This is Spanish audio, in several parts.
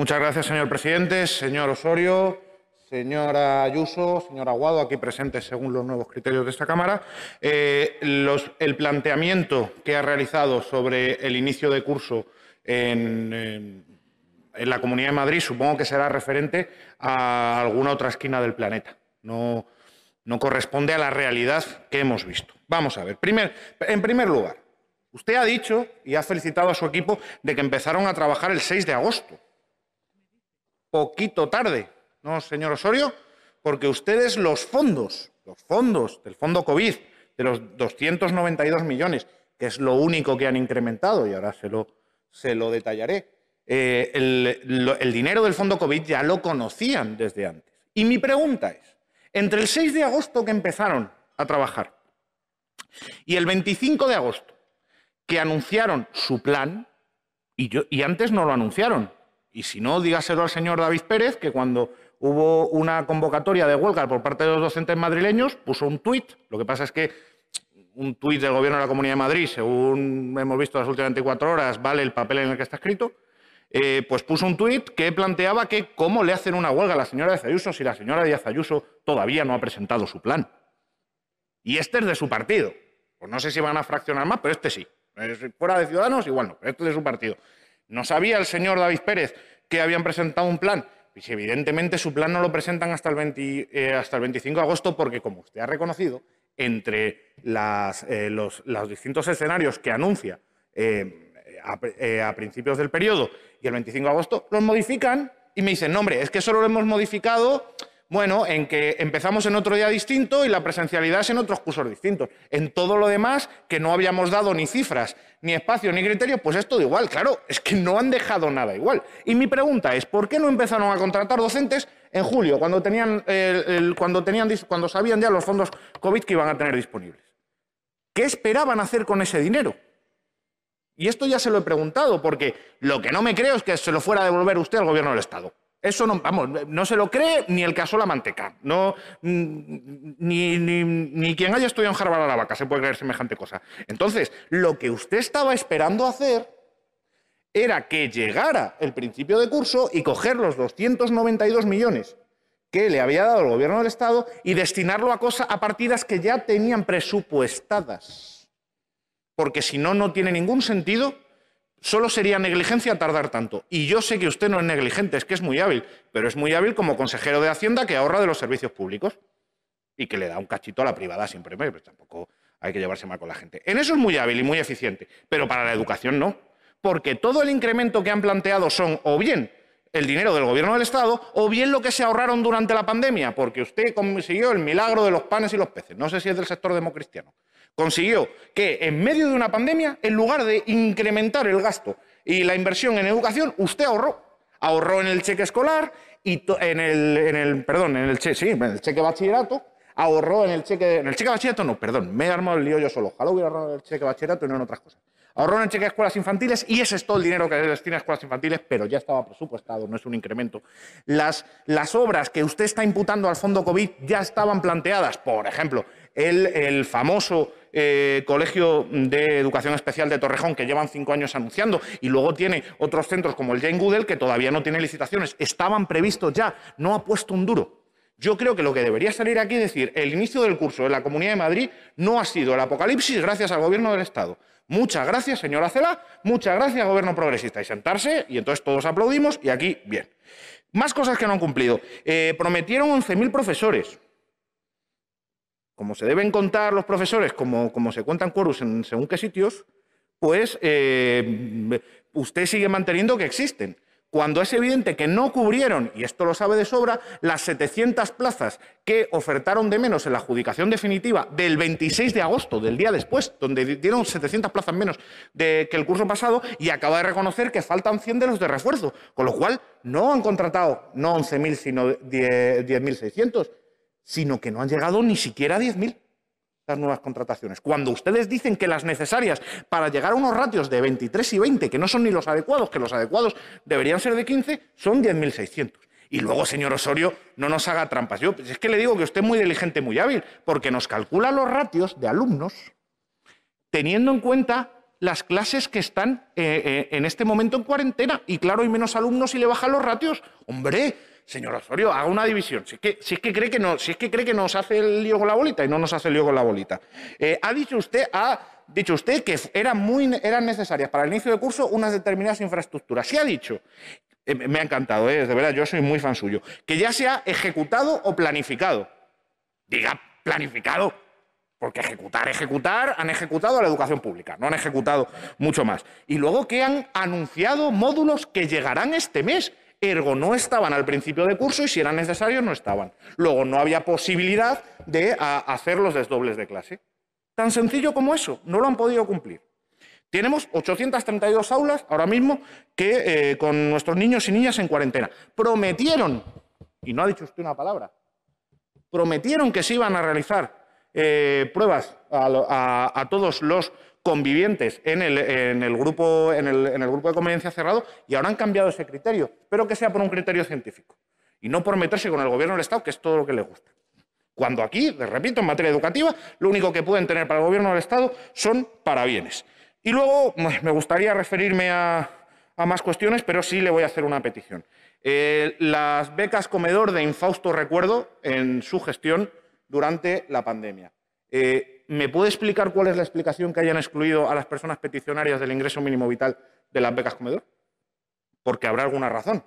Muchas gracias, señor presidente, señor Osorio, señora Ayuso, señora Aguado, aquí presentes según los nuevos criterios de esta Cámara. Eh, el planteamiento que ha realizado sobre el inicio de curso en, la Comunidad de Madrid supongo que será referente a alguna otra esquina del planeta. No, no corresponde a la realidad que hemos visto. Vamos a ver. Primer, en primer lugar, usted ha dicho y ha felicitado a su equipo de que empezaron a trabajar el 6 de agosto poquito tarde, ¿no, señor Osorio? Porque ustedes los fondos, los fondos del fondo COVID, de los 292 millones, que es lo único que han incrementado, y ahora se lo, se lo detallaré, eh, el, dinero del fondo COVID ya lo conocían desde antes. Y mi pregunta es, entre el 6 de agosto que empezaron a trabajar y el 25 de agosto que anunciaron su plan, y, yo, y antes no lo anunciaron, y si no, dígaselo al señor David Pérez, que cuando hubo una convocatoria de huelga por parte de los docentes madrileños, puso un tuit. Lo que pasa es que un tuit del Gobierno de la Comunidad de Madrid, según hemos visto las últimas 24 horas, vale el papel en el que está escrito, eh, pues puso un tuit que planteaba que cómo le hacen una huelga a la señora Díaz Ayuso si la señora Díaz Ayuso todavía no ha presentado su plan. Y este es de su partido. Pues no sé si van a fraccionar más, pero este sí. Fuera de Ciudadanos, igual no, pero este es de su partido. ¿No sabía el señor David Pérez que habían presentado un plan? Pues evidentemente su plan no lo presentan hasta el, eh, hasta el 25 de agosto porque, como usted ha reconocido, entre eh, los, distintos escenarios que anuncia eh, a, principios del periodo y el 25 de agosto, los modifican y me dicen, no, hombre, es que solo lo hemos modificado bueno, en que empezamos en otro día distinto y la presencialidad es en otros cursos distintos. En todo lo demás, que no habíamos dado ni cifras, ni espacio, ni criterios, pues esto todo igual. Claro, es que no han dejado nada igual. Y mi pregunta es, ¿por qué no empezaron a contratar docentes en julio, cuando, tenían, cuando, tenían, cuando sabían ya los fondos COVID que iban a tener disponibles? ¿Qué esperaban hacer con ese dinero? Y esto ya se lo he preguntado, porque lo que no me creo es que se lo fuera a devolver usted al gobierno del Estado. Eso no, vamos, no se lo cree ni el caso la manteca. No, mm, ni, quien haya estudiado en Harvard a la vaca se puede creer semejante cosa. Entonces, lo que usted estaba esperando hacer era que llegara el principio de curso y coger los 292 millones que le había dado el gobierno del Estado y destinarlo a cosas a partidas que ya tenían presupuestadas. Porque si no, no tiene ningún sentido Solo sería negligencia tardar tanto. Y yo sé que usted no es negligente, es que es muy hábil, pero es muy hábil como consejero de Hacienda que ahorra de los servicios públicos y que le da un cachito a la privada siempre, pero pues tampoco hay que llevarse mal con la gente. En eso es muy hábil y muy eficiente, pero para la educación no, porque todo el incremento que han planteado son o bien el dinero del gobierno del Estado o bien lo que se ahorraron durante la pandemia, porque usted consiguió el milagro de los panes y los peces. No sé si es del sector democristiano consiguió que en medio de una pandemia, en lugar de incrementar el gasto y la inversión en educación, usted ahorró. Ahorró en el cheque escolar y en el, perdón, en el cheque, sí, el cheque bachillerato, ahorró en el cheque, en el cheque bachillerato no, perdón, me he armado el lío yo solo, ojalá hubiera ahorrado el cheque bachillerato y no en otras cosas. Ahorró en el cheque de escuelas infantiles y ese es todo el dinero que se destina a escuelas infantiles, pero ya estaba presupuestado, no es un incremento. Las, las obras que usted está imputando al fondo COVID ya estaban planteadas, por ejemplo, el, famoso eh, Colegio de Educación Especial de Torrejón, que llevan cinco años anunciando, y luego tiene otros centros como el Jane Goodell, que todavía no tiene licitaciones, estaban previstos ya, no ha puesto un duro. Yo creo que lo que debería salir aquí es decir, el inicio del curso en la Comunidad de Madrid no ha sido el apocalipsis gracias al Gobierno del Estado. Muchas gracias, señora Cela, muchas gracias, Gobierno Progresista. Y sentarse, y entonces todos aplaudimos, y aquí, bien. Más cosas que no han cumplido. Eh, prometieron 11.000 profesores como se deben contar los profesores, como, como se cuentan quorus en según qué sitios, pues eh, usted sigue manteniendo que existen. Cuando es evidente que no cubrieron, y esto lo sabe de sobra, las 700 plazas que ofertaron de menos en la adjudicación definitiva del 26 de agosto, del día después, donde dieron 700 plazas menos de, que el curso pasado, y acaba de reconocer que faltan 100 de los de refuerzo, con lo cual no han contratado no 11.000, sino 10.600 sino que no han llegado ni siquiera a 10.000 las nuevas contrataciones. Cuando ustedes dicen que las necesarias para llegar a unos ratios de 23 y 20, que no son ni los adecuados, que los adecuados deberían ser de 15, son 10.600. Y luego, señor Osorio, no nos haga trampas. Yo pues, es que le digo que usted es muy diligente, muy hábil, porque nos calcula los ratios de alumnos teniendo en cuenta las clases que están eh, eh, en este momento en cuarentena. Y claro, hay menos alumnos y le bajan los ratios. Hombre, señor Osorio, haga una división. Si es que, que, cree, que no, que que nos hace el lío con la bolita y no nos hace el lío con la bolita. Eh, ha dicho usted, ha dicho usted que eran, muy, eran necesarias para el inicio de curso unas determinadas infraestructuras. Sí ha dicho, eh, me ha encantado, eh, de verdad, yo soy muy fan suyo, que ya se ha ejecutado o planificado. Diga, planificado. Porque ejecutar, ejecutar, han ejecutado la educación pública, no han ejecutado mucho más. Y luego que han anunciado módulos que llegarán este mes. Ergo, no estaban al principio de curso y si eran necesarios, no estaban. Luego, no había posibilidad de hacer los desdobles de clase. Tan sencillo como eso, no lo han podido cumplir. Tenemos 832 aulas ahora mismo que eh, con nuestros niños y niñas en cuarentena. Prometieron, y no ha dicho usted una palabra, prometieron que se iban a realizar eh, pruebas a todos los convivientes en el, grupo, en el, grupo de conveniencia cerrado y ahora han cambiado ese criterio, pero que sea por un criterio científico y no por meterse con el gobierno del Estado, que es todo lo que le gusta. Cuando aquí, les repito, en materia educativa, lo único que pueden tener para el gobierno del Estado son parabienes. Y luego me gustaría referirme a, más cuestiones, pero sí le voy a hacer una petición. Eh, las becas comedor de infausto recuerdo en su gestión durante la pandemia. Eh, ¿Me puede explicar cuál es la explicación que hayan excluido a las personas peticionarias del ingreso mínimo vital de las becas comedor? Porque habrá alguna razón.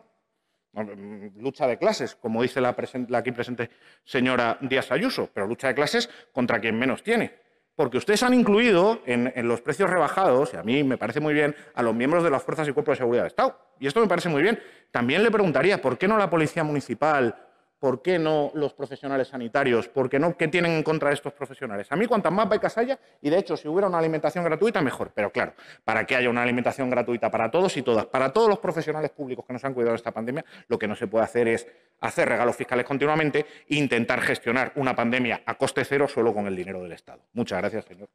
Mm, lucha de clases, como dice la, aquí presente señora Díaz Ayuso, pero lucha de clases contra quien menos tiene, porque ustedes han incluido en, en, los precios rebajados, y a mí me parece muy bien, a los miembros de las fuerzas y cuerpos de seguridad del Estado. Y esto me parece muy bien. También le preguntaría, ¿por qué no la Policía Municipal ¿Por qué no los profesionales sanitarios? ¿Por qué no? ¿Qué tienen en contra de estos profesionales? A mí cuantas más becas haya, y de hecho si hubiera una alimentación gratuita, mejor. Pero claro, para que haya una alimentación gratuita para todos y todas, para todos los profesionales públicos que nos han cuidado de esta pandemia, lo que no se puede hacer es hacer regalos fiscales continuamente e intentar gestionar una pandemia a coste cero solo con el dinero del Estado. Muchas gracias, señor.